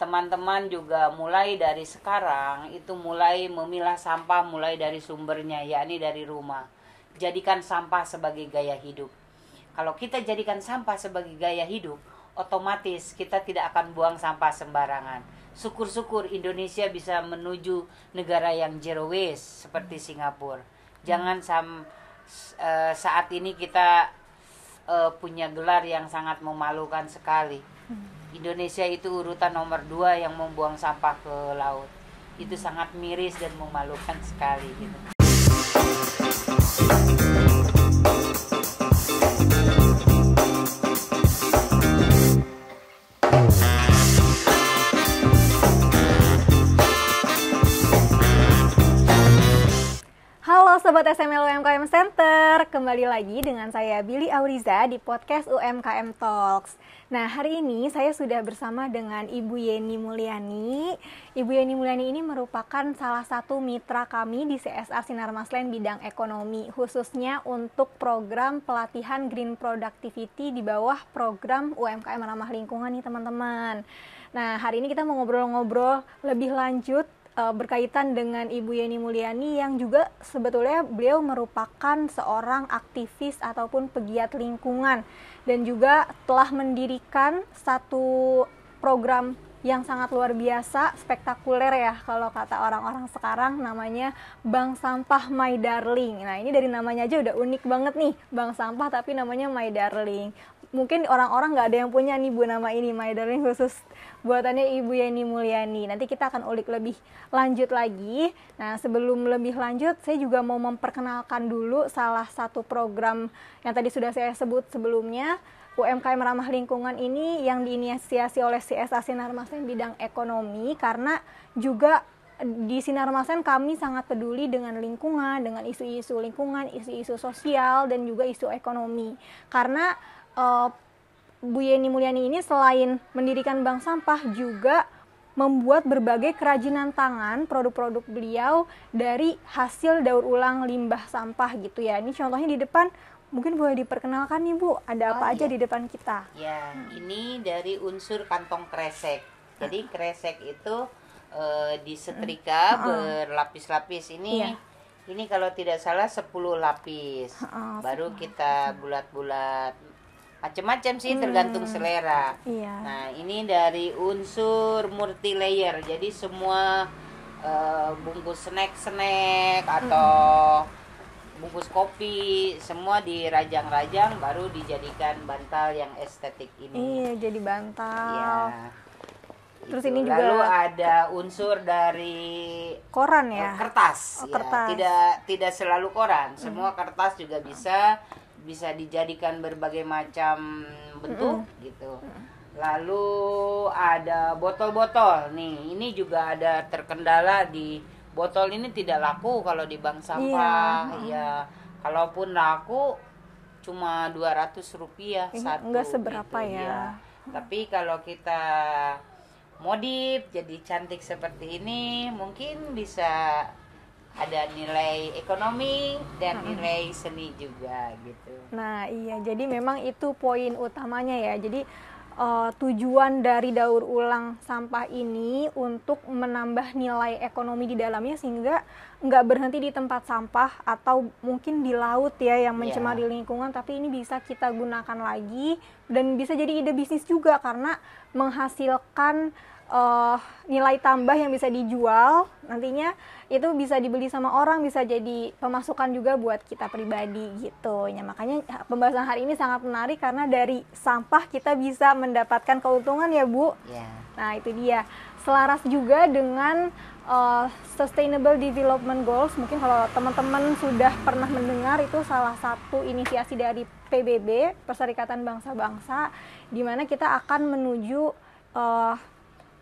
teman-teman juga mulai dari sekarang itu mulai memilah sampah mulai dari sumbernya yakni dari rumah. Jadikan sampah sebagai gaya hidup. Kalau kita jadikan sampah sebagai gaya hidup, otomatis kita tidak akan buang sampah sembarangan. Syukur-syukur Indonesia bisa menuju negara yang zero waste seperti Singapura. Jangan sam eh, saat ini kita eh, punya gelar yang sangat memalukan sekali hmm. Indonesia itu urutan nomor dua yang membuang sampah ke laut. Itu sangat miris dan memalukan sekali gitu. Sobat SML UMKM Center, kembali lagi dengan saya Billy Auriza di podcast UMKM Talks. Nah, hari ini saya sudah bersama dengan Ibu Yeni Mulyani. Ibu Yeni Mulyani ini merupakan salah satu mitra kami di CSR Sinar Maslen bidang ekonomi, khususnya untuk program pelatihan Green Productivity di bawah program UMKM Ramah Lingkungan nih teman-teman. Nah, hari ini kita mau ngobrol-ngobrol lebih lanjut uh, berkaitan dengan Ibu Yeni Mulyani yang juga sebetulnya beliau merupakan seorang aktivis ataupun pegiat lingkungan dan juga telah mendirikan satu program yang sangat luar biasa, spektakuler ya kalau kata orang-orang sekarang namanya Bank Sampah My Darling. Nah, ini dari namanya aja udah unik banget nih, Bank Sampah tapi namanya My Darling mungkin orang-orang nggak ada yang punya nih bu nama ini my darling khusus buatannya ibu Yeni Mulyani nanti kita akan ulik lebih lanjut lagi nah sebelum lebih lanjut saya juga mau memperkenalkan dulu salah satu program yang tadi sudah saya sebut sebelumnya UMKM ramah lingkungan ini yang diinisiasi oleh CSA Sinar bidang ekonomi karena juga di Sinar Masen kami sangat peduli dengan lingkungan, dengan isu-isu lingkungan, isu-isu sosial dan juga isu ekonomi. Karena uh, Bu Yeni Mulyani ini selain mendirikan bank sampah juga membuat berbagai kerajinan tangan produk-produk beliau dari hasil daur ulang limbah sampah gitu ya. Ini contohnya di depan mungkin boleh diperkenalkan nih Bu, ada oh, apa oh, aja iya. di depan kita? Ya, hmm. ini dari unsur kantong kresek. Jadi ah. kresek itu e, disetrika hmm. berlapis-lapis ini. Iya. Ini kalau tidak salah 10 lapis. Oh, baru kita bulat-bulat macam-macam sih hmm. tergantung selera. Iya. Nah ini dari unsur multi layer jadi semua uh, bungkus snack snack atau hmm. bungkus kopi semua dirajang-rajang baru dijadikan bantal yang estetik ini. Iya jadi bantal. Iya. Terus itu. ini juga lalu ada unsur dari koran ya. Oh, kertas, oh, iya, kertas. Ya. Tidak tidak selalu koran, semua hmm. kertas juga bisa bisa dijadikan berbagai macam bentuk mm gitu. Lalu ada botol-botol nih. Ini juga ada terkendala di botol ini tidak laku kalau di bank sampah. Iya. iya. Kalaupun laku cuma 200 rupiah ini satu. Enggak seberapa gitu, ya. ya. Tapi kalau kita modif jadi cantik seperti ini mungkin bisa ada nilai ekonomi dan nilai seni juga gitu. Nah, iya. Jadi memang itu poin utamanya ya. Jadi uh, tujuan dari daur ulang sampah ini untuk menambah nilai ekonomi di dalamnya sehingga nggak berhenti di tempat sampah atau mungkin di laut ya yang iya. mencemari yeah. lingkungan tapi ini bisa kita gunakan lagi dan bisa jadi ide bisnis juga karena menghasilkan uh, nilai tambah yang bisa dijual nantinya itu bisa dibeli sama orang bisa jadi pemasukan juga buat kita pribadi gitu ya makanya eh, pembahasan hari ini sangat menarik karena dari sampah kita bisa mendapatkan keuntungan ya bu yeah. nah itu dia selaras juga dengan uh, Sustainable Development Goals mungkin kalau teman-teman sudah pernah mendengar itu salah satu inisiasi dari PBB Perserikatan Bangsa-Bangsa di mana kita akan menuju uh,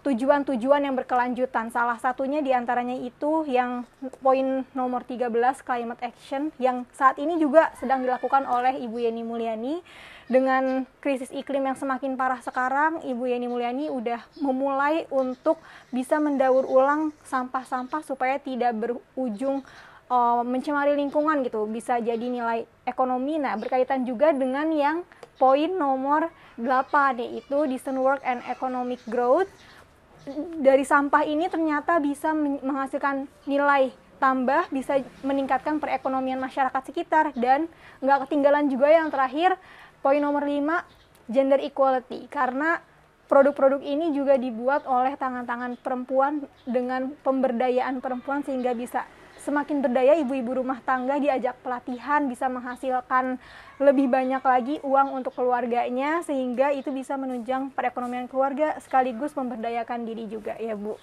tujuan-tujuan yang berkelanjutan. Salah satunya diantaranya itu yang poin nomor 13 climate action yang saat ini juga sedang dilakukan oleh Ibu Yeni Mulyani dengan krisis iklim yang semakin parah sekarang, Ibu Yeni Mulyani udah memulai untuk bisa mendaur ulang sampah-sampah supaya tidak berujung uh, mencemari lingkungan gitu, bisa jadi nilai ekonomi. Nah, berkaitan juga dengan yang poin nomor 8 yaitu decent work and economic growth dari sampah ini ternyata bisa menghasilkan nilai tambah bisa meningkatkan perekonomian masyarakat sekitar dan nggak ketinggalan juga yang terakhir poin nomor lima gender equality karena produk-produk ini juga dibuat oleh tangan-tangan perempuan dengan pemberdayaan perempuan sehingga bisa semakin berdaya ibu-ibu rumah tangga diajak pelatihan bisa menghasilkan lebih banyak lagi uang untuk keluarganya sehingga itu bisa menunjang perekonomian keluarga sekaligus memberdayakan diri juga ya Bu.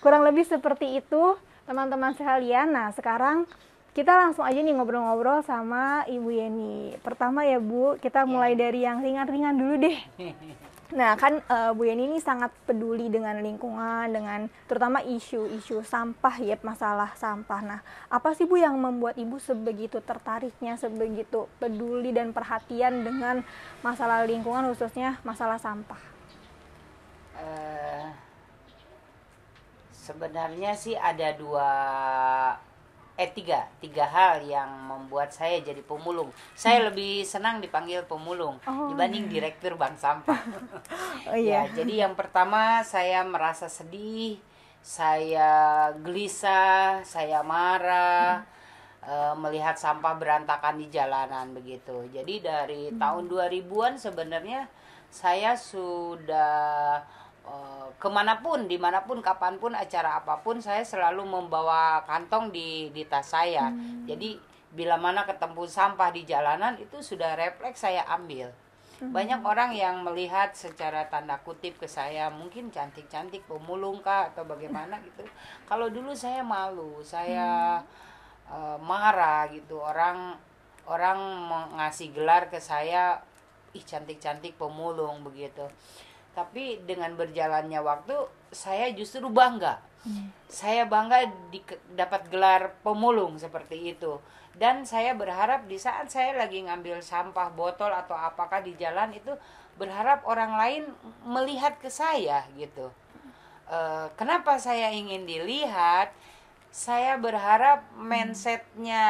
Kurang lebih seperti itu teman-teman sekalian. Nah, sekarang kita langsung aja nih ngobrol-ngobrol sama Ibu Yeni. Pertama ya Bu, kita iya. mulai dari yang ringan-ringan dulu deh. Nah, kan uh, Bu yeni ini sangat peduli dengan lingkungan, dengan terutama isu-isu sampah ya, masalah sampah. Nah, apa sih Bu yang membuat Ibu sebegitu tertariknya, sebegitu peduli dan perhatian dengan masalah lingkungan khususnya masalah sampah? Uh, sebenarnya sih ada dua eh tiga tiga hal yang membuat saya jadi pemulung saya hmm. lebih senang dipanggil pemulung oh, dibanding direktur bank sampah oh, ya, iya. ya jadi yang pertama saya merasa sedih saya gelisah saya marah hmm. Uh, melihat sampah berantakan di jalanan begitu jadi dari hmm. tahun 2000-an sebenarnya saya sudah Eh, kemanapun, dimanapun, kapanpun, acara apapun, saya selalu membawa kantong di di tas saya. Hmm. Jadi bila mana ketemu sampah di jalanan itu sudah refleks saya ambil. Hmm. Banyak orang yang melihat secara tanda kutip ke saya mungkin cantik-cantik pemulung kak atau bagaimana gitu. Kalau dulu saya malu, saya hmm. uh, marah gitu orang orang ngasih gelar ke saya ih cantik-cantik pemulung begitu tapi dengan berjalannya waktu saya justru bangga hmm. saya bangga di, dapat gelar pemulung seperti itu dan saya berharap di saat saya lagi ngambil sampah botol atau apakah di jalan itu berharap orang lain melihat ke saya gitu e, kenapa saya ingin dilihat saya berharap mindsetnya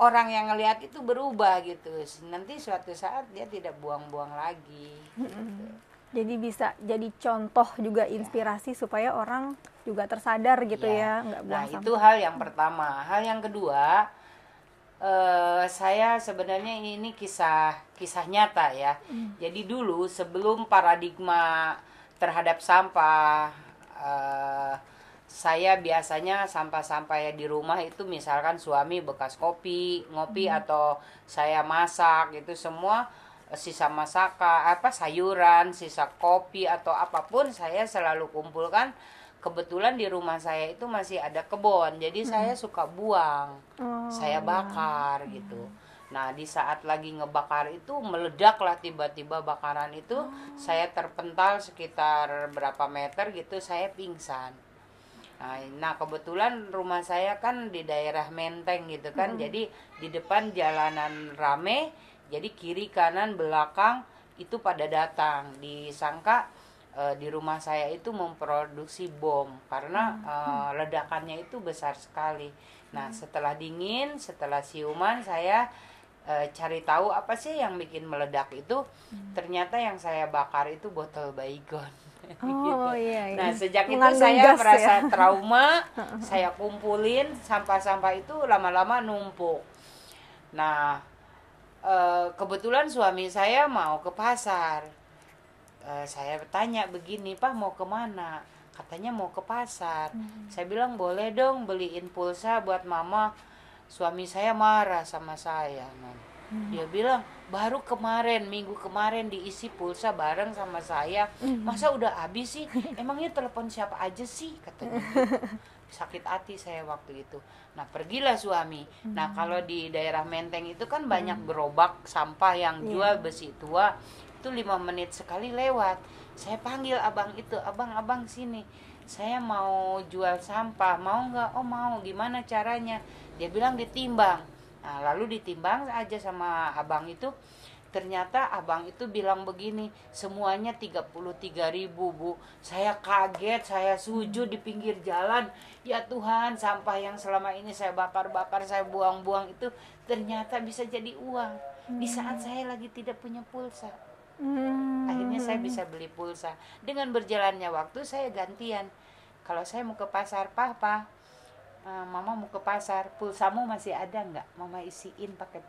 orang yang ngelihat itu berubah gitu nanti suatu saat dia tidak buang-buang lagi gitu jadi bisa jadi contoh juga iya. inspirasi ya. supaya orang juga tersadar gitu ya, ya nggak buang nah itu hal yang pertama hal yang kedua uh, saya sebenarnya ini kisah kisah nyata ya hmm. jadi dulu sebelum paradigma terhadap sampah uh, saya biasanya sampah-sampah ya di rumah itu misalkan suami bekas kopi ngopi hmm. atau saya masak itu semua sisa masaka apa sayuran sisa kopi atau apapun saya selalu kumpulkan kebetulan di rumah saya itu masih ada kebun jadi hmm. saya suka buang oh, saya bakar ya. gitu nah di saat lagi ngebakar itu meledaklah tiba-tiba bakaran itu oh. saya terpental sekitar berapa meter gitu saya pingsan Nah, nah kebetulan rumah saya kan di daerah Menteng gitu kan. Hmm. Jadi di depan jalanan rame jadi kiri kanan belakang itu pada datang disangka e, di rumah saya itu memproduksi bom karena e, ledakannya itu besar sekali nah hmm. setelah dingin setelah siuman saya e, cari tahu apa sih yang bikin meledak itu hmm. ternyata yang saya bakar itu botol baygon Oh gitu. iya, iya. Nah sejak Mengandung itu saya merasa ya? trauma, saya kumpulin sampah-sampah itu lama-lama numpuk. Nah e, kebetulan suami saya mau ke pasar E, saya tanya begini pak mau kemana katanya mau ke pasar hmm. saya bilang boleh dong beliin pulsa buat mama suami saya marah sama saya Hmm. dia bilang baru kemarin minggu kemarin diisi pulsa bareng sama saya mm-hmm. masa udah habis sih emangnya telepon siapa aja sih katanya sakit hati saya waktu itu. Nah, pergilah suami. Nah, hmm. Nah, kalau di daerah Menteng itu kan hmm. banyak gerobak sampah yang iya. jual besi tua. Itu lima menit sekali lewat. Saya panggil abang itu, abang-abang sini. Saya mau jual sampah, mau nggak? Oh mau, gimana caranya? Dia bilang ditimbang. Nah, lalu ditimbang aja sama abang itu ternyata abang itu bilang begini semuanya 33 ribu bu saya kaget saya sujud di pinggir jalan ya Tuhan sampah yang selama ini saya bakar-bakar saya buang-buang itu ternyata bisa jadi uang di hmm. saat saya lagi tidak punya pulsa hmm. akhirnya saya bisa beli pulsa dengan berjalannya waktu saya gantian kalau saya mau ke pasar papa eh, Mama mau ke pasar, pulsamu masih ada nggak? Mama isiin pakai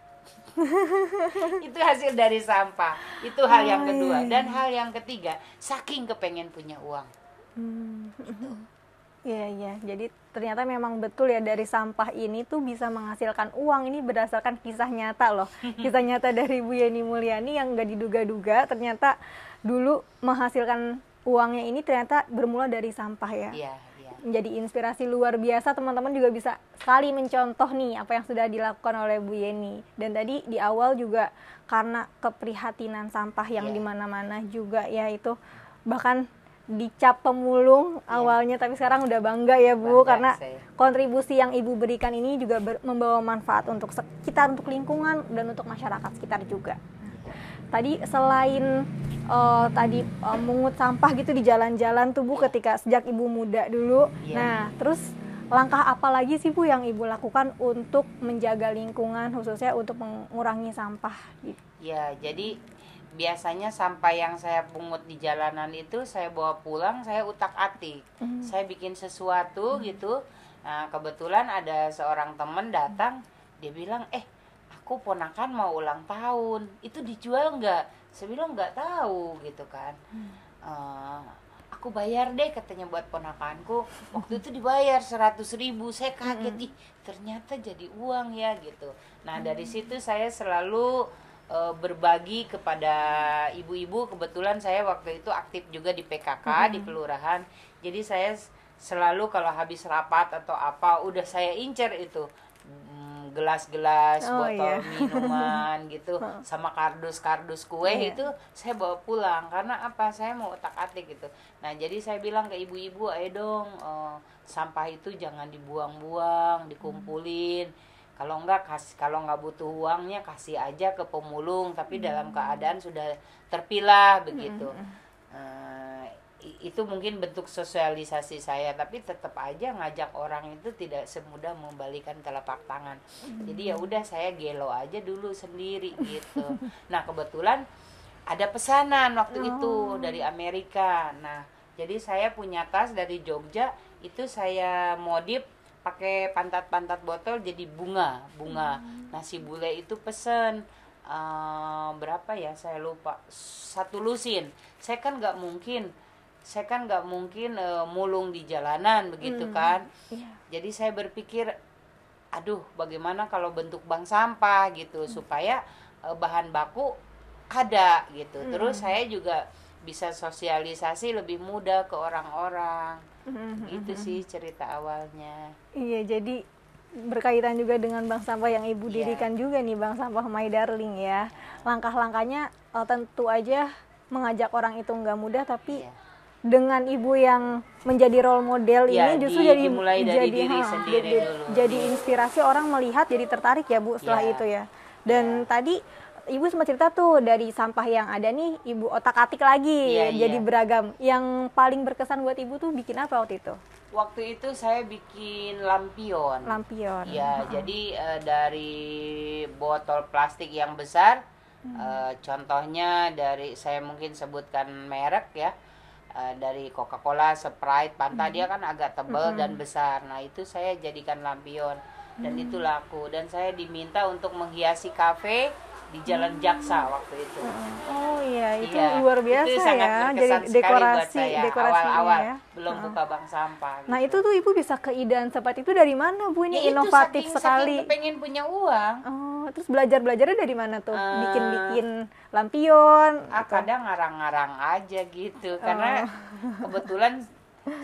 itu hasil dari sampah itu hal yang oh, iya, kedua iya. dan hal yang ketiga saking kepengen punya uang hmm. ya Iya iya, jadi ternyata memang betul ya dari sampah ini tuh bisa menghasilkan uang ini berdasarkan kisah nyata loh, kisah nyata dari Bu Yeni Mulyani yang nggak diduga-duga ternyata dulu menghasilkan uangnya ini ternyata bermula dari sampah ya. Iya menjadi inspirasi luar biasa teman-teman juga bisa sekali mencontoh nih apa yang sudah dilakukan oleh Bu Yeni dan tadi di awal juga karena keprihatinan sampah yang yeah. dimana-mana juga ya itu bahkan dicap pemulung yeah. awalnya tapi sekarang udah bangga ya Bu bangga karena say. kontribusi yang Ibu berikan ini juga membawa manfaat untuk kita untuk lingkungan dan untuk masyarakat sekitar juga tadi selain uh, tadi uh, mengut sampah gitu di jalan-jalan tubuh iya. ketika sejak Ibu muda dulu. Yeah. Nah, terus langkah apa lagi sih Bu yang Ibu lakukan untuk menjaga lingkungan khususnya untuk mengurangi sampah gitu? Ya, jadi biasanya sampah yang saya pungut di jalanan itu saya bawa pulang, saya utak-atik. Mm. Saya bikin sesuatu mm. gitu. Nah, kebetulan ada seorang temen datang, dia bilang, "Eh, aku ponakan mau ulang tahun itu dijual nggak saya bilang nggak tahu gitu kan hmm. uh, aku bayar deh katanya buat ponakanku waktu itu dibayar seratus ribu saya kaget hmm. ih ternyata jadi uang ya gitu nah hmm. dari situ saya selalu uh, berbagi kepada ibu-ibu kebetulan saya waktu itu aktif juga di PKK hmm. di kelurahan jadi saya selalu kalau habis rapat atau apa udah saya incer itu gelas-gelas oh, iya. botol iya. minuman gitu sama kardus-kardus kue yeah. itu saya bawa pulang karena apa saya mau otak-atik gitu nah jadi saya bilang ke ibu-ibu ayo dong uh, sampah itu jangan dibuang-buang dikumpulin hmm kalau enggak kasih kalau nggak butuh uangnya kasih aja ke pemulung tapi hmm. dalam keadaan sudah terpilah hmm, begitu hmm. uh, itu mungkin bentuk sosialisasi saya tapi tetap aja ngajak orang itu tidak semudah membalikan telapak tangan hmm. jadi ya udah saya gelo aja dulu sendiri gitu nah kebetulan ada pesanan waktu oh. itu dari Amerika nah jadi saya punya tas dari Jogja itu saya modif pakai pantat-pantat botol jadi bunga bunga hmm. nah bule itu pesen uh, berapa ya saya lupa satu lusin saya kan nggak mungkin saya kan nggak mungkin uh, mulung di jalanan begitu hmm. kan yeah. jadi saya berpikir aduh bagaimana kalau bentuk bank sampah gitu hmm. supaya uh, bahan baku ada gitu hmm. terus saya juga bisa sosialisasi lebih mudah ke orang-orang hmm. hmm itu hmm, sih hmm. cerita awalnya iya jadi berkaitan juga dengan bank sampah yang ibu yeah. dirikan juga nih bank sampah My Darling ya iya. langkah-langkahnya oh, tentu aja mengajak orang itu nggak mudah tapi yeah dengan ibu yang menjadi role model ya, ini justru di, jadi dimulai jadi diri ha, sendiri jadi, dulu. jadi inspirasi orang melihat jadi tertarik ya bu setelah ya. itu ya dan ya. tadi ibu sempat cerita tuh dari sampah yang ada nih ibu otak atik lagi ya, iya. jadi ya. beragam yang paling berkesan buat ibu tuh bikin apa waktu itu waktu itu saya bikin lampion lampion ya -huh. jadi uh, dari botol plastik yang besar hmm. uh, contohnya dari saya mungkin sebutkan merek ya Eh, dari Coca-Cola, Sprite, panta hmm. dia kan agak tebal hmm. dan besar. Nah, itu saya jadikan lampion dan hmm. itu laku dan saya diminta untuk menghiasi kafe di Jalan mm-hmm. Jaksa waktu itu. Mm-hmm. Oh iya, itu iya. luar biasa itu ya. Jadi dekorasi awal-awal ya. belum nah. buka bank sampah. Nah, gitu. Nah, itu tuh Ibu bisa keidan seperti itu dari mana Bu? Ini ya, inovatif itu saking, sekali. Saking pengen punya uang. Oh terus belajar belajarnya dari mana tuh? Bikin bikin eh, lampion? Ah, kadang ngarang-ngarang aja gitu, oh. karena kebetulan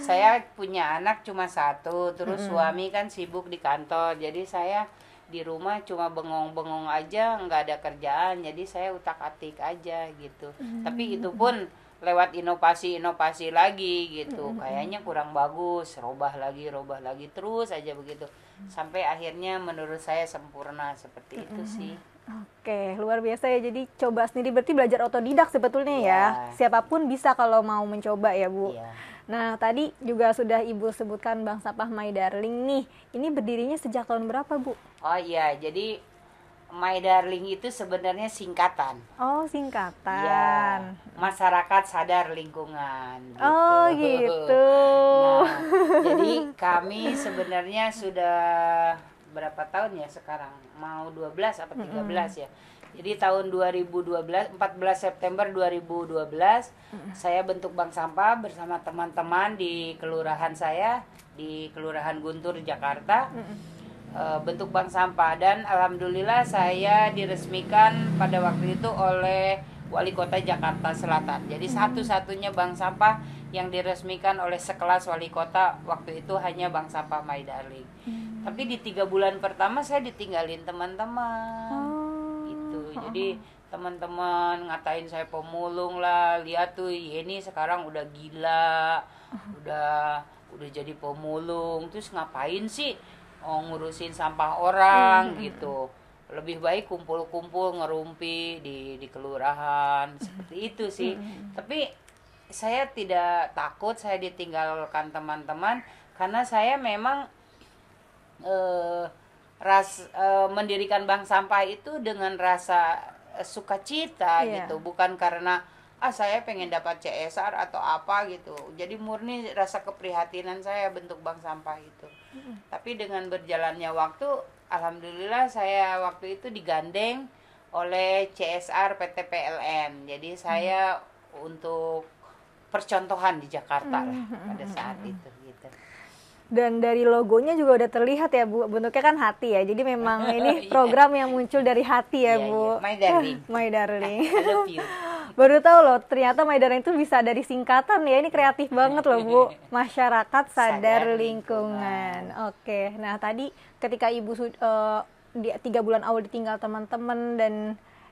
saya punya anak cuma satu, terus -hmm. suami kan sibuk di kantor, jadi saya di rumah cuma bengong-bengong aja, nggak ada kerjaan, jadi saya utak-atik aja gitu. -hmm. Tapi itu pun lewat inovasi-inovasi lagi gitu, -hmm. kayaknya kurang bagus, robah lagi, robah lagi terus aja begitu sampai akhirnya menurut saya sempurna seperti itu sih Oke, luar biasa ya. Jadi coba sendiri berarti belajar otodidak sebetulnya ya. ya. Siapapun bisa kalau mau mencoba ya, Bu. Yeah. Nah, tadi juga sudah Ibu sebutkan Bang Sapah My Darling nih. Ini berdirinya sejak tahun berapa, Bu? Oh iya, jadi My Darling itu sebenarnya singkatan. Oh, singkatan. Ya, masyarakat sadar lingkungan. Gitu. Oh, gitu. Nah, jadi kami sebenarnya sudah berapa tahun ya sekarang? Mau 12 apa 13 mm -hmm. ya. Jadi tahun 2012 14 September 2012 mm -hmm. saya bentuk bank sampah bersama teman-teman di kelurahan saya di Kelurahan Guntur Jakarta. Mm -hmm Eh, bentuk bank sampah dan alhamdulillah saya diresmikan pada waktu itu oleh wali kota Jakarta Selatan. Jadi hmm. satu-satunya bank sampah yang diresmikan oleh sekelas wali kota waktu itu hanya bank sampah My Darling. Hmm. Tapi di tiga bulan pertama saya ditinggalin teman-teman, oh. Gitu. Jadi teman-teman ngatain saya pemulung lah lihat tuh iya, ini sekarang udah gila udah udah jadi pemulung terus ngapain sih oh, ngurusin sampah orang hmm. gitu lebih baik kumpul-kumpul ngerumpi di di kelurahan hmm. seperti itu sih hmm, hmm, hmm. tapi saya tidak takut saya ditinggalkan teman-teman karena saya memang eh, ras eh, mendirikan bank sampah itu dengan rasa eh, sukacita yeah. gitu bukan karena ah saya pengen dapat CSR atau apa gitu jadi murni rasa keprihatinan saya bentuk bank sampah itu hmm. tapi dengan berjalannya waktu alhamdulillah saya waktu itu digandeng oleh CSR PT PLN jadi saya hmm. untuk percontohan di Jakarta hmm. lah pada saat itu gitu dan dari logonya juga udah terlihat ya Bu bentuknya kan hati ya jadi memang ini iya. program yang muncul dari hati ya iya, Bu iya. My Darling My Darling I love you baru tahu loh ternyata Maidaran itu bisa dari singkatan ya ini kreatif banget loh Bu iya. masyarakat sadar, sadar lingkungan. oke nah tadi ketika Ibu uh, di tiga bulan awal ditinggal teman-teman dan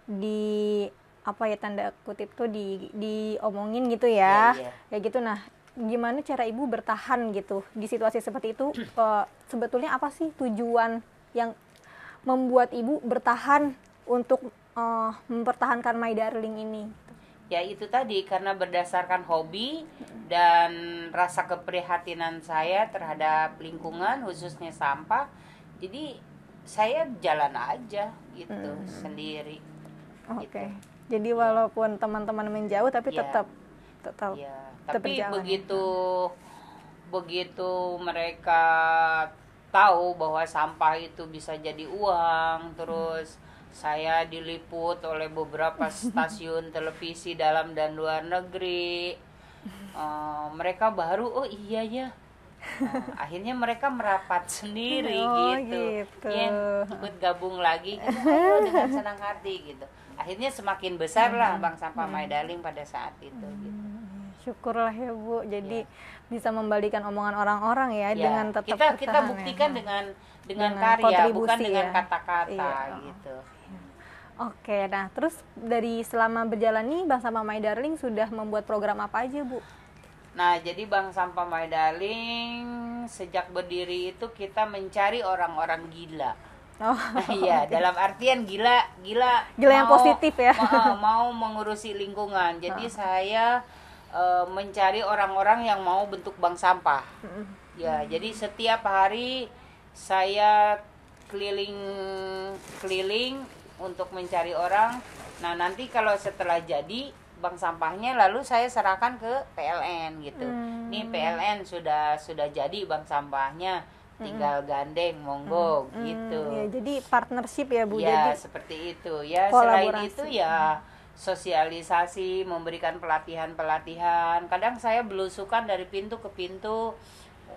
di apa ya tanda kutip tuh di diomongin gitu ya yeah, yeah. ya gitu nah gimana cara ibu bertahan gitu di situasi seperti itu uh, sebetulnya apa sih tujuan yang membuat ibu bertahan untuk uh, mempertahankan My Darling ini ya itu tadi karena berdasarkan hobi dan rasa keprihatinan saya terhadap lingkungan khususnya sampah jadi saya jalan aja gitu hmm. sendiri oke okay. gitu. jadi ya. walaupun teman-teman menjauh tapi ya. tetap tetap ya. tapi ya. begitu begitu mereka tahu bahwa sampah itu bisa jadi uang terus hmm saya diliput oleh beberapa stasiun televisi dalam dan luar negeri uh, mereka baru oh iya ya uh, akhirnya mereka merapat sendiri oh, gitu, gitu. Ya, ikut gabung lagi gitu, ayo oh, oh, dengan senang hati gitu akhirnya semakin besar lah hmm. bang sampah hmm. Maidaling pada saat itu hmm, gitu syukurlah ya bu jadi ya. bisa membalikan omongan orang-orang ya, ya dengan tetap kita kita buktikan ya. dengan dengan, dengan karya bukan dengan ya. kata-kata iya. gitu Oke, nah terus dari selama berjalan nih Bang Sampah My Darling sudah membuat program apa aja, Bu? Nah, jadi Bang Sampah My Darling sejak berdiri itu kita mencari orang-orang gila. Oh, iya, okay. dalam artian gila, gila, gila mau, yang positif ya. Mau, mau mengurusi lingkungan. Jadi oh. saya e, mencari orang-orang yang mau bentuk bank sampah. Mm-hmm. Ya, jadi setiap hari saya keliling keliling untuk mencari orang. Nah, nanti kalau setelah jadi bank sampahnya lalu saya serahkan ke PLN gitu. Hmm. Nih PLN sudah sudah jadi bank sampahnya tinggal hmm. gandeng monggo hmm. hmm. gitu. Ya, jadi partnership ya Bu. Ya, jadi seperti itu. Ya, selain itu ya sosialisasi, memberikan pelatihan-pelatihan. Kadang saya belusukan dari pintu ke pintu.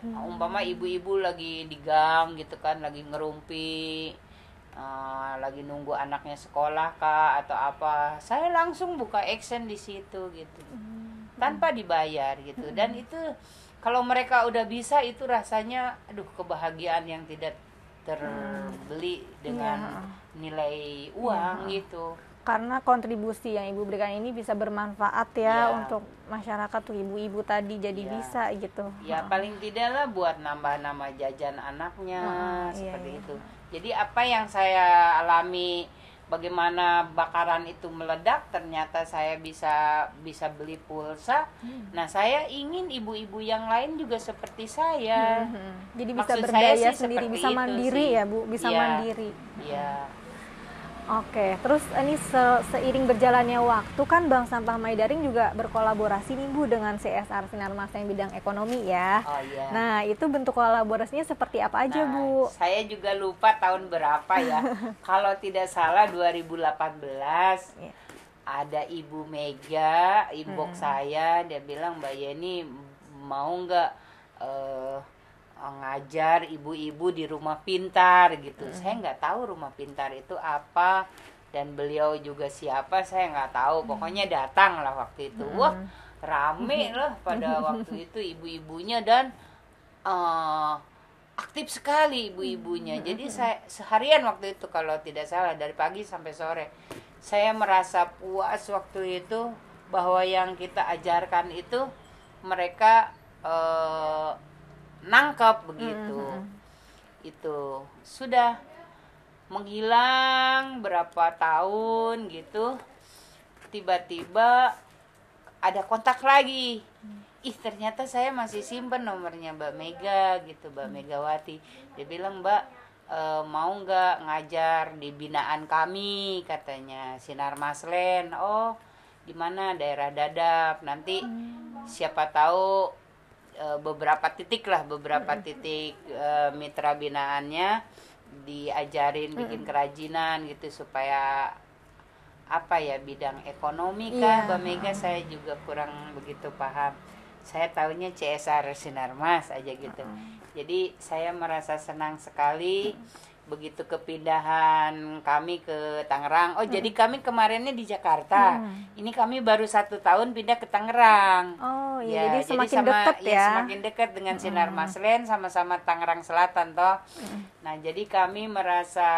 Hmm. Umpama ibu-ibu lagi di gang gitu kan, lagi ngerumpi uh, lagi nunggu anaknya sekolah kah atau apa saya langsung buka action di situ gitu hmm. tanpa dibayar gitu hmm. dan itu kalau mereka udah bisa itu rasanya aduh kebahagiaan yang tidak terbeli hmm. dengan iya, nilai iya, uang gitu karena kontribusi yang ibu berikan ini bisa bermanfaat ya, ya. untuk masyarakat tuh ibu-ibu tadi jadi ya. bisa gitu ya paling tidak lah buat nambah nama jajan anaknya nah, seperti iya. itu jadi apa yang saya alami bagaimana bakaran itu meledak ternyata saya bisa bisa beli pulsa. Hmm. Nah, saya ingin ibu-ibu yang lain juga seperti saya. Hmm. hmm, hmm. Jadi bisa Maksud berdaya sendiri, bisa mandiri sih. ya, Bu, bisa ya. mandiri. Iya. Hmm. Oke, terus ini se seiring berjalannya waktu kan Bang Sampah Maidaring juga berkolaborasi nih Bu dengan CSR Sinar Masa yang bidang ekonomi ya. Oh iya. Nah, itu bentuk kolaborasinya seperti apa aja nah, Bu? Saya juga lupa tahun berapa ya. Kalau tidak salah 2018 yeah. ada Ibu Mega inbox hmm. saya dia bilang Mbak Yeni mau nggak uh, Oh, ngajar ibu-ibu di rumah pintar gitu. Hmm. Saya nggak tahu rumah pintar itu apa dan beliau juga siapa saya nggak tahu. Pokoknya datang lah waktu itu. Hmm. Wah rame lah pada waktu itu ibu-ibunya dan uh, aktif sekali ibu-ibunya. Jadi saya seharian waktu itu kalau tidak salah dari pagi sampai sore. Saya merasa puas waktu itu bahwa yang kita ajarkan itu mereka uh, nangkep begitu mm-hmm. itu sudah menghilang berapa tahun gitu tiba-tiba ada kontak lagi mm. ih ternyata saya masih simpen nomornya Mbak Mega gitu Mbak mm. Megawati dia bilang Mbak e, mau nggak ngajar di binaan kami katanya Sinar Maslen oh di mana daerah Dadap nanti mm. siapa tahu Eh, beberapa titik lah beberapa titik uh, mitra binaannya diajarin bikin kerajinan gitu supaya apa ya bidang ekonomi iya. kan yeah. Mega saya juga kurang begitu paham saya tahunya CSR Sinarmas aja gitu mm -hmm. jadi saya merasa senang sekali mm -hmm begitu kepindahan kami ke Tangerang. Oh, hmm. jadi kami kemarinnya di Jakarta. Hmm. Ini kami baru satu tahun pindah ke Tangerang. Oh, iya. Ya, jadi, semakin sama, dekat ya, ya. Semakin dekat dengan hmm. Sinar Maslen sama-sama Tangerang Selatan toh. Hmm. Nah, jadi kami merasa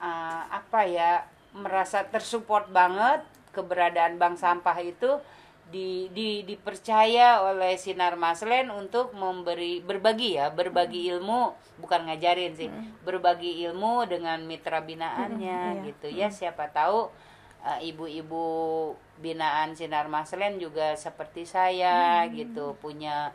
uh, apa ya? Merasa tersupport banget keberadaan Bank Sampah itu di, di dipercaya oleh sinar maslen untuk memberi berbagi ya berbagi hmm. ilmu bukan ngajarin sih hmm. berbagi ilmu dengan mitra binaannya hmm, iya. gitu ya, hmm. ya siapa tahu ibu eh, ibu-ibu binaan sinar maslen juga seperti saya hmm. gitu punya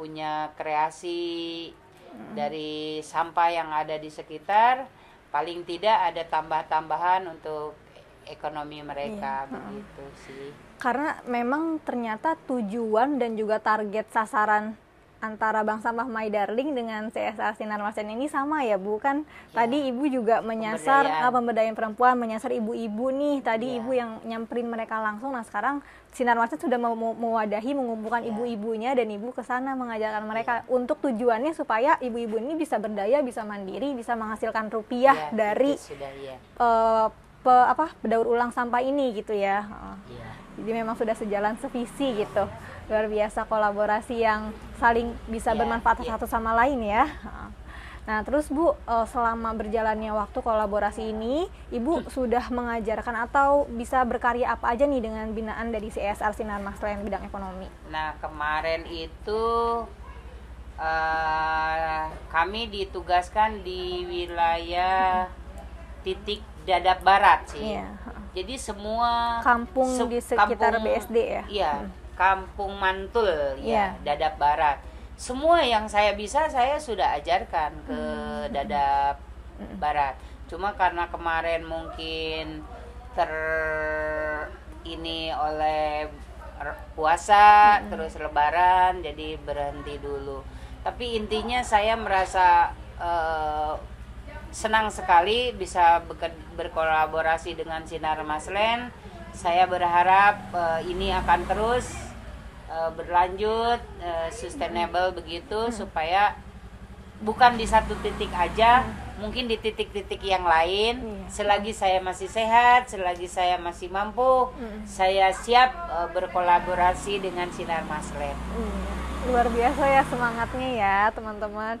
punya kreasi hmm. dari sampah yang ada di sekitar paling tidak ada tambah-tambahan untuk ekonomi mereka iya. Hmm. begitu sih karena memang ternyata tujuan dan juga target sasaran antara Bang Sampah My Darling dengan CSR Sinar Masen ini sama ya Bu kan ya. tadi Ibu juga menyasar pemberdayaan, ah, pemberdayaan perempuan menyasar ibu-ibu nih tadi ya. Ibu yang nyamperin mereka langsung nah sekarang Sinar Masen sudah mau mewadahi mengumpulkan ya. ibu-ibunya dan Ibu ke sana mengajarkan mereka ya. untuk tujuannya supaya ibu-ibu ini bisa berdaya bisa mandiri bisa menghasilkan rupiah ya, dari sudah, ya. Uh, pe, apa pedaur ulang sampah ini gitu ya. Iya. Jadi memang sudah sejalan sevisi gitu. Luar biasa kolaborasi yang saling bisa iya, bermanfaat iya. satu sama lain ya. Nah, terus Bu, e, selama berjalannya waktu kolaborasi ini, Ibu hmm. sudah mengajarkan atau bisa berkarya apa aja nih dengan binaan dari CSR Sinar Mas Lain bidang ekonomi? Nah, kemarin itu uh, kami ditugaskan di wilayah titik Dadap Barat sih. Iya. Jadi semua kampung se di sekitar kampung, BSD ya. Iya, hmm. kampung Mantul ya, yeah. Dadap Barat. Semua yang saya bisa saya sudah ajarkan ke hmm. Dadap hmm. Barat. Cuma karena kemarin mungkin ter ini oleh puasa hmm. terus lebaran jadi berhenti dulu tapi intinya saya merasa uh, senang sekali bisa berkolaborasi dengan Sinar Maslen. Saya berharap uh, ini akan terus uh, berlanjut uh, sustainable begitu hmm. supaya bukan di satu titik aja, hmm. mungkin di titik-titik yang lain. Hmm. Selagi saya masih sehat, selagi saya masih mampu, hmm. saya siap uh, berkolaborasi dengan Sinar Maslen. Hmm. Iya. Luar biasa ya semangatnya ya, teman-teman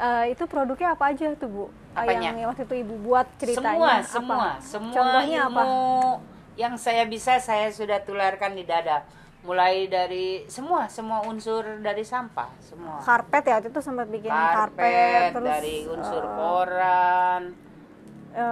uh, itu produknya apa aja tuh Bu? Eh, Apanya? Yang, waktu itu Ibu buat ceritanya semua, apa? Semua, Contohnya ilmu apa? yang saya bisa saya sudah tularkan di dada. Mulai dari semua, semua unsur dari sampah, semua. Karpet ya, waktu itu sempat bikin karpet, karpet terus dari unsur uh, koran.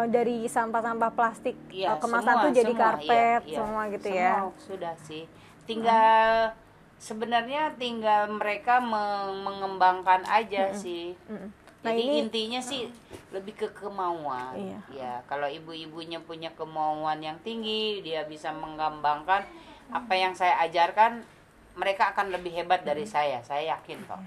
dari sampah-sampah plastik ya, kemasan semua, tuh jadi semua, iya, karpet ya, ya, semua gitu semua ya. sudah sih. Hmm. Tinggal hmm sebenarnya tinggal mereka mengembangkan aja mm -mm. sih mm Nah, Jadi ini, intinya sih uh, lebih ke kemauan. Iya. Ya, kalau ibu-ibunya punya kemauan yang tinggi, dia bisa mengembangkan apa yang saya ajarkan, mereka akan lebih hebat dari saya. Saya yakin kok.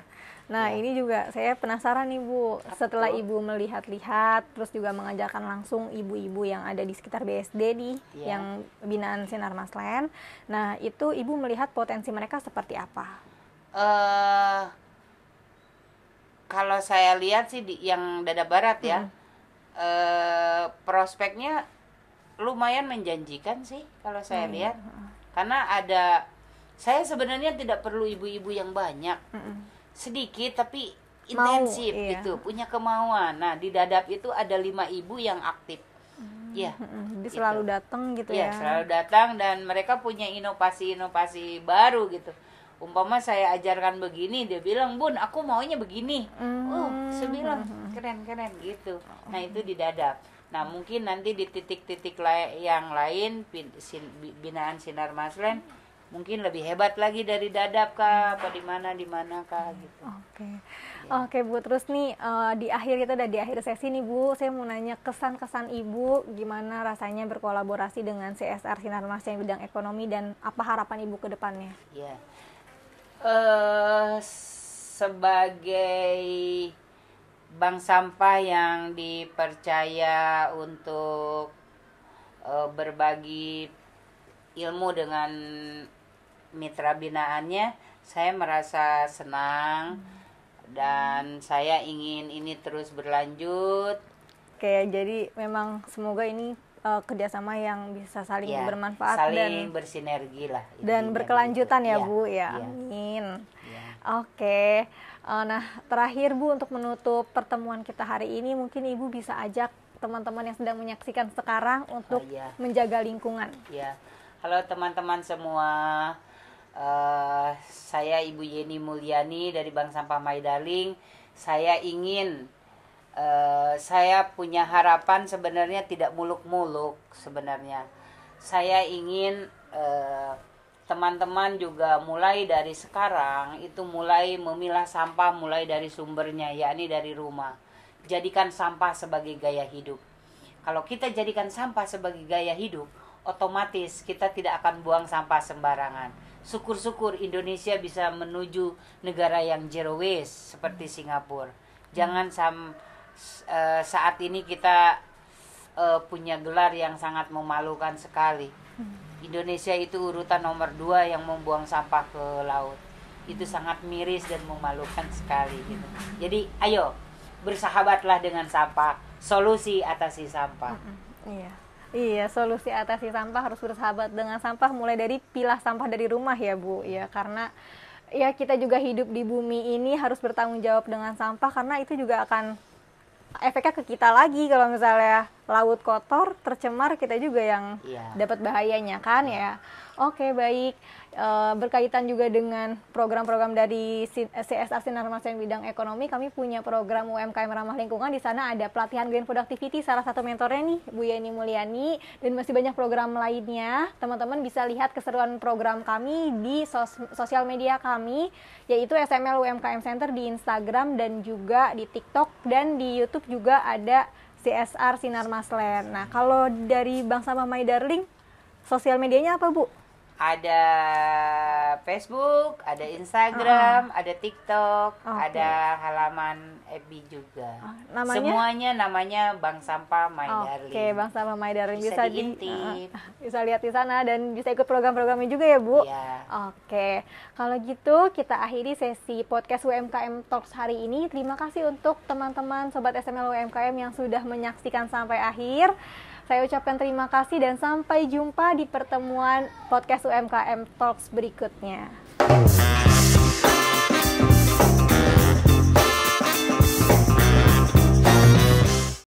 Nah, ya. ini juga saya penasaran nih Bu. Apa Setelah Ibu melihat-lihat terus juga mengajarkan langsung ibu-ibu yang ada di sekitar BSD di ya. yang binaan Sinar Maslen. Nah, itu Ibu melihat potensi mereka seperti apa? Uh, kalau saya lihat sih di yang Dada Barat ya. Uh, prospeknya lumayan menjanjikan sih kalau saya hmm. lihat. Hmm. Karena ada saya sebenarnya tidak perlu ibu-ibu yang banyak. Hmm sedikit tapi intensif Mau, iya. gitu punya kemauan nah di dadap itu ada lima ibu yang aktif hmm. ya hmm, hmm. jadi gitu. selalu datang gitu ya, ya selalu datang dan mereka punya inovasi-inovasi baru gitu umpama saya ajarkan begini dia bilang bun aku maunya begini hmm. uh saya bilang hmm. keren keren gitu nah itu di dadap nah mungkin nanti di titik-titik yang lain binaan sinar maslen hmm mungkin lebih hebat lagi dari dadap kak apa di mana di mana kak gitu oke okay. oke okay, bu terus nih uh, di akhir kita udah di akhir sesi nih bu saya mau nanya kesan kesan ibu gimana rasanya berkolaborasi dengan CSR Sinar Mas yang bidang ekonomi dan apa harapan ibu ke depannya ya uh, sebagai bank sampah yang dipercaya untuk uh, berbagi ilmu dengan mitra binaannya saya merasa senang dan saya ingin ini terus berlanjut. kayak jadi memang semoga ini uh, kerjasama yang bisa saling ya, bermanfaat saling dan bersinergi lah dan berkelanjutan ya, ya bu ya, ya. amin ya. oke okay. uh, eh, nah terakhir bu untuk menutup pertemuan kita hari ini mungkin ibu bisa ajak teman-teman yang sedang menyaksikan sekarang untuk oh, ya. menjaga lingkungan ya halo teman-teman semua Eh, saya Ibu Yeni Mulyani dari Bank Sampah Maidaling. Saya ingin uh, saya punya harapan sebenarnya tidak muluk-muluk sebenarnya. Saya ingin teman eh, teman-teman juga mulai dari sekarang itu mulai memilah sampah mulai dari sumbernya yakni dari rumah. Jadikan sampah sebagai gaya hidup. Kalau kita jadikan sampah sebagai gaya hidup, otomatis kita tidak akan buang sampah sembarangan syukur-syukur Indonesia bisa menuju negara yang zero waste seperti Singapura. Jangan sam uh, saat ini kita uh, punya gelar yang sangat memalukan sekali. Indonesia itu urutan nomor dua yang membuang sampah ke laut. Itu sangat miris dan memalukan sekali. Gitu. Jadi ayo bersahabatlah dengan sampah, solusi atasi sampah. Iya. Iya, solusi atasi sampah harus bersahabat dengan sampah mulai dari pilah sampah dari rumah ya, Bu. Ya, karena ya kita juga hidup di bumi ini harus bertanggung jawab dengan sampah karena itu juga akan efeknya ke kita lagi kalau misalnya laut kotor, tercemar kita juga yang yeah. dapat bahayanya kan ya. Iya. Oke, baik. Eh, berkaitan juga dengan program-program dari CSR Sinar yang bidang ekonomi, kami punya program UMKM ramah lingkungan. Di sana ada pelatihan green productivity, salah satu mentornya nih Bu Yeni Mulyani, dan masih banyak program lainnya. Teman-teman bisa lihat keseruan program kami di sos sosial media kami, yaitu SML UMKM Center di Instagram dan juga di TikTok dan di YouTube juga ada CSR Sinar Maslen. Nah, kalau dari Bang Sama My Darling, sosial medianya apa, Bu? ada Facebook, ada Instagram, uh ada TikTok, okay. ada halaman FB juga. Uh, namanya? Semuanya namanya Bang Sampah My oh, Darling. Oke, Bang Sampah My Darling bisa, bisa diintip. Di, uh, bisa lihat di sana dan bisa ikut program-programnya juga ya, Bu. Iya. Yeah. Oke. Okay. Kalau gitu kita akhiri sesi podcast UMKM Talks hari ini. Terima kasih untuk teman-teman sobat SML UMKM yang sudah menyaksikan sampai akhir. Saya ucapkan terima kasih dan sampai jumpa di pertemuan podcast UMKM Talks berikutnya.